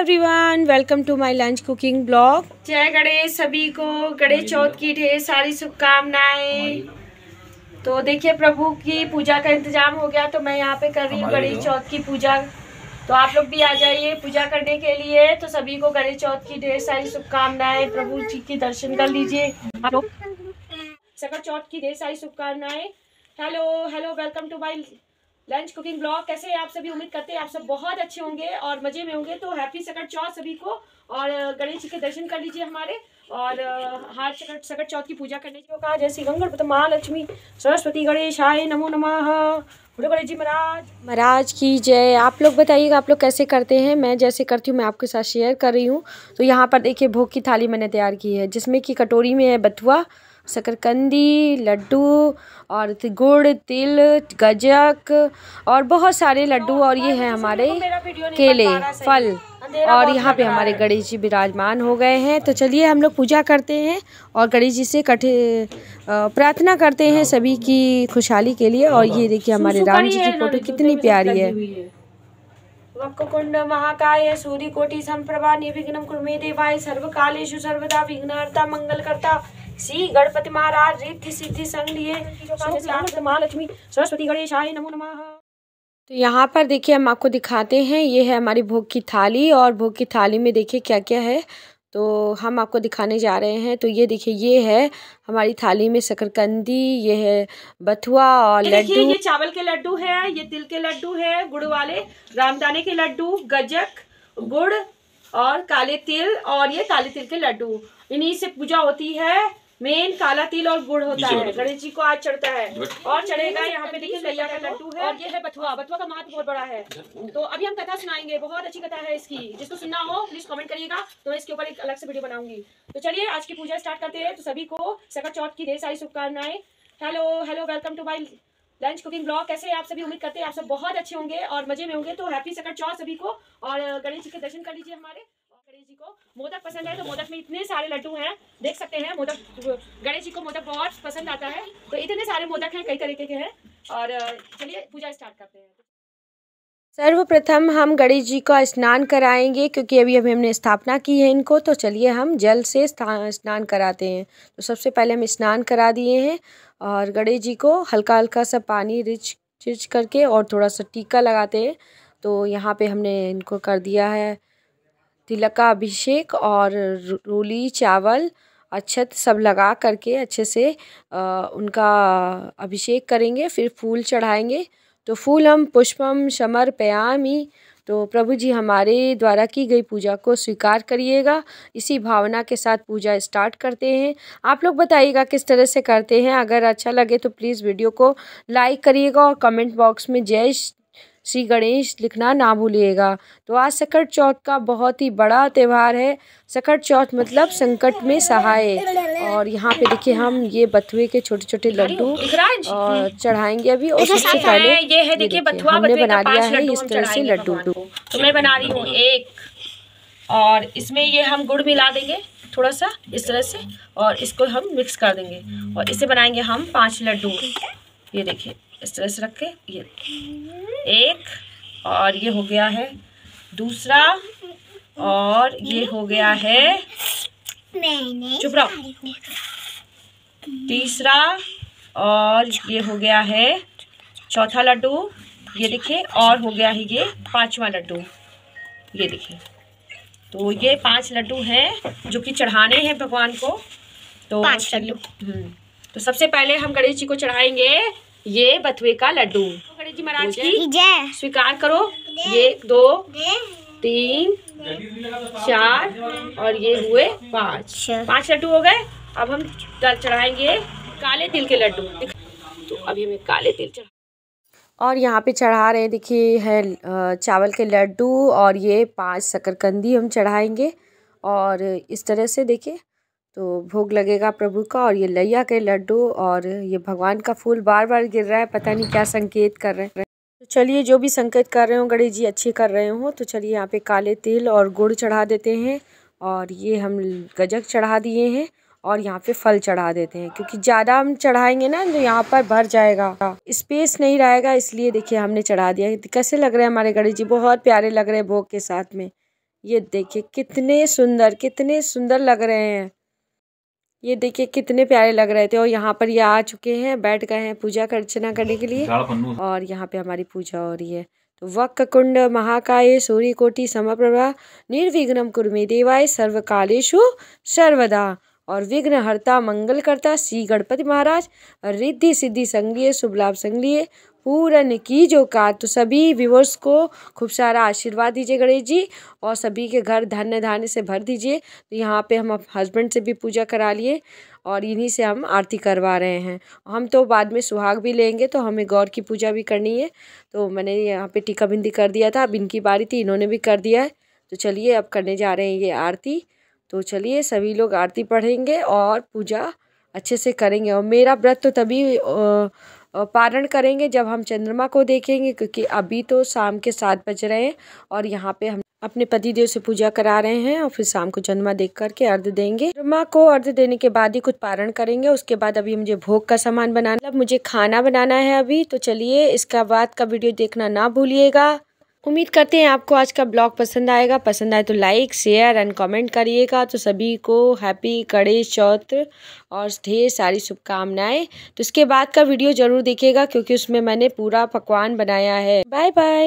Everyone welcome to my lunch cooking blog Jai Ganesh सभी को गणेश चौथ की ढेर सारी शुभकामनाएं तो देखिए प्रभु की पूजा का इंतजाम हो गया तो मैं यहाँ पे कर रही हूँ गणेश चौथ की पूजा तो आप लोग भी आ जाइए पूजा करने के लिए तो सभी को गणेश चौथ की ढेर सारी शुभकामनाएं प्रभु जी की दर्शन कर लीजिए आप लोग चौथ की ढेर सारी शुभकामनाएं hello hello welcome to my lunch cooking blog कैसे आप सभी उम्मीद करते हैं आप सब बहुत अच्छे होंगे और मजे में होंगे तो हैप्पी सकट चौथ सभी को और गणेश जी के दर्शन कर लीजिए हमारे और हाथ सकट सकट चौथ की पूजा करने की कहा जैसे श्री गंगणपत महालक्ष्मी सरस्वती गणेश आये नमो नमः जी महाराज महाराज की जय आप लोग बताइएगा आप लोग कैसे करते हैं मैं जैसे करती हूँ मैं आपके साथ शेयर कर रही हूँ तो यहाँ पर देखिए भोग की थाली मैंने तैयार की है जिसमें कि कटोरी में है बथुआ शकरकंदी लड्डू और गुड़ तिल गजक और बहुत सारे लड्डू और ये हैं हमारे केले फल और यहाँ पे हमारे गणेश जी विराजमान हो गए हैं तो चलिए हम लोग पूजा करते हैं और गणेश जी से कठे प्रार्थना करते हैं सभी की खुशहाली के लिए और ये देखिए हमारे राम जी की फोटो कितनी प्यारी है महाकाय सूर्य कोटि संप्रभा निर्विघ्न कुर्मे देवाय सर्व कालेशु सर्वदा विघ्नहर्ता मंगलकर्ता श्री गणपति महाराज रिद्धि सिद्धि संग लिए महालक्ष्मी सरस्वती गणेशाय नमो नमः तो यहाँ पर देखिए हम आपको दिखाते हैं ये है हमारी भोग की थाली और भोग की थाली में देखिए क्या क्या है तो हम आपको दिखाने जा रहे हैं तो ये देखिए ये है हमारी थाली में शकरकंदी ये है बथुआ और लड्डू ये चावल के लड्डू है ये तिल के लड्डू है गुड़ वाले रामदाने के लड्डू गजक गुड़ और काले तिल और ये काले तिल के लड्डू इन्हीं से पूजा होती है मेन काला तिल और गुड़ होता है गणेश जी को आज चढ़ता है और चढ़ेगा यहाँ पे देखिए मैया का लड्डू है और ये है बथुआ बथुआ का महत्व बहुत बड़ा है तो अभी हम कथा सुनाएंगे बहुत अच्छी कथा है इसकी जिसको सुनना हो प्लीज कमेंट करिएगा तो मैं इसके ऊपर एक अलग से वीडियो बनाऊंगी तो चलिए आज की पूजा स्टार्ट करते हैं तो सभी को सकत चौथ की ढेर सारी शुभकामनाएं hello hello welcome to my lunch cooking blog कैसे आप सभी उम्मीद करते हैं आप सब बहुत अच्छे होंगे और मजे में होंगे तो हैप्पी सकट चौथ सभी को और गणेश जी के दर्शन कर लीजिए हमारे को मोदक पसंद है तो मोदक में इतने सारे लड्डू हैं देख सकते हैं मोदक गणेश जी को मोदक बहुत पसंद आता है तो इतने सारे मोदक हैं कई तरीके के हैं और चलिए पूजा स्टार्ट करते हैं सर्वप्रथम हम गणेश जी का स्नान कराएंगे क्योंकि अभी अभी हमने स्थापना की है इनको तो चलिए हम जल से स्नान कराते हैं तो सबसे पहले हम स्नान करा दिए हैं और गणेश जी को हल्का हल्का सा पानी रिच रिच करके और थोड़ा सा टीका लगाते हैं तो यहाँ पे हमने इनको कर दिया है तिलक का अभिषेक और रोली चावल अक्षत सब लगा करके अच्छे से उनका अभिषेक करेंगे फिर फूल चढ़ाएंगे तो फूलम पुष्पम समर पयामी तो प्रभु जी हमारे द्वारा की गई पूजा को स्वीकार करिएगा इसी भावना के साथ पूजा स्टार्ट करते हैं आप लोग बताइएगा किस तरह से करते हैं अगर अच्छा लगे तो प्लीज़ वीडियो को लाइक करिएगा और कमेंट बॉक्स में जय श्री गणेश लिखना ना भूलिएगा तो आज सकट चौथ का बहुत ही बड़ा त्यौहार है सकट चौथ मतलब संकट में सहाय और यहाँ पे देखिए हम ये बथुए के छोटे छोटे लड्डू और चढ़ाएंगे अभी और सबसे पहले ये है देखिए बथुआ हमने बना लिया है इस तरह से लड्डू तो मैं बना रही हूँ एक और इसमें ये हम गुड़ मिला देंगे थोड़ा सा इस तरह से और इसको हम मिक्स कर देंगे और इसे बनाएंगे हम पांच लड्डू ये देखिए इस तरह से रख के ये एक और ये हो गया है दूसरा और ये हो गया है चुप रहो तीसरा और ये हो गया है चौथा लड्डू ये देखिए और हो गया है ये पांचवा लड्डू ये देखिए तो ये पांच लड्डू हैं जो कि चढ़ाने हैं भगवान को तो पांच लड्डू हम्म, तो सबसे पहले हम गणेश जी को चढ़ाएंगे ये बथुए का लड्डू खड़े जी महाराज की स्वीकार करो ये दो तीन चार और ये हुए पाँच अच्छा। पांच लड्डू हो गए अब हम चढ़ाएंगे काले तिल के लड्डू तो अभी हमें काले तिल चढ़ा और यहाँ पे चढ़ा रहे हैं देखिए है चावल के लड्डू और ये पांच शकरकंदी हम चढ़ाएंगे और इस तरह से देखिए तो भोग लगेगा प्रभु का और ये लैया के लड्डू और ये भगवान का फूल बार बार गिर रहा है पता नहीं क्या संकेत कर रहे हैं तो चलिए जो भी संकेत कर रहे हो गणेश जी अच्छे कर रहे हो तो चलिए यहाँ पे काले तिल और गुड़ चढ़ा देते हैं और ये हम गजक चढ़ा दिए हैं और यहाँ पे फल चढ़ा देते हैं क्योंकि ज़्यादा हम चढ़ाएंगे ना तो यहाँ पर भर जाएगा स्पेस नहीं रहेगा इसलिए देखिए हमने चढ़ा दिया कैसे लग रहे हैं हमारे गणेश जी बहुत प्यारे लग रहे हैं भोग के साथ में ये देखिए कितने सुंदर कितने सुंदर लग रहे हैं ये देखिए कितने प्यारे लग रहे थे और यहाँ पर ये आ चुके हैं बैठ गए हैं पूजा अर्चना करने के लिए और यहाँ पे हमारी पूजा हो रही है तो वक् कुंड महाकाय सूर्य कोटि समप्रभा निर्विघ्नम कुर्मी देवाय सर्वकालेशु सर्वदा और विघ्नहर्ता मंगलकर्ता श्री गणपति महाराज रिद्धि सिद्धि संगलिए शुभ लाभ संगलिए पूरन की जो का तो सभी व्यूवर्स को खूब सारा आशीर्वाद दीजिए गणेश जी और सभी के घर धन्य धान्य से भर दीजिए तो यहाँ पे हम हस्बैंड से भी पूजा करा लिए और इन्हीं से हम आरती करवा रहे हैं हम तो बाद में सुहाग भी लेंगे तो हमें गौर की पूजा भी करनी है तो मैंने यहाँ पे टीका बिंदी कर दिया था अब इनकी बारी थी इन्होंने भी कर दिया है तो चलिए अब करने जा रहे हैं ये आरती तो चलिए सभी लोग आरती पढ़ेंगे और पूजा अच्छे से करेंगे और मेरा व्रत तो तभी पारण करेंगे जब हम चंद्रमा को देखेंगे क्योंकि अभी तो शाम के सात बज रहे हैं और यहाँ पे हम अपने पति देव से पूजा करा रहे हैं और फिर शाम को चंद्रमा देख करके अर्ध देंगे चंद्रमा को अर्ध देने के बाद ही कुछ पारण करेंगे उसके बाद अभी मुझे भोग का सामान बनाना मतलब मुझे खाना बनाना है अभी तो चलिए इसका बाद का वीडियो देखना ना भूलिएगा उम्मीद करते हैं आपको आज का ब्लॉग पसंद आएगा पसंद आए तो लाइक शेयर एंड कमेंट करिएगा तो सभी को हैप्पी गणेश चौत्र और ढेर सारी शुभकामनाएं तो इसके बाद का वीडियो ज़रूर देखिएगा क्योंकि उसमें मैंने पूरा पकवान बनाया है बाय बाय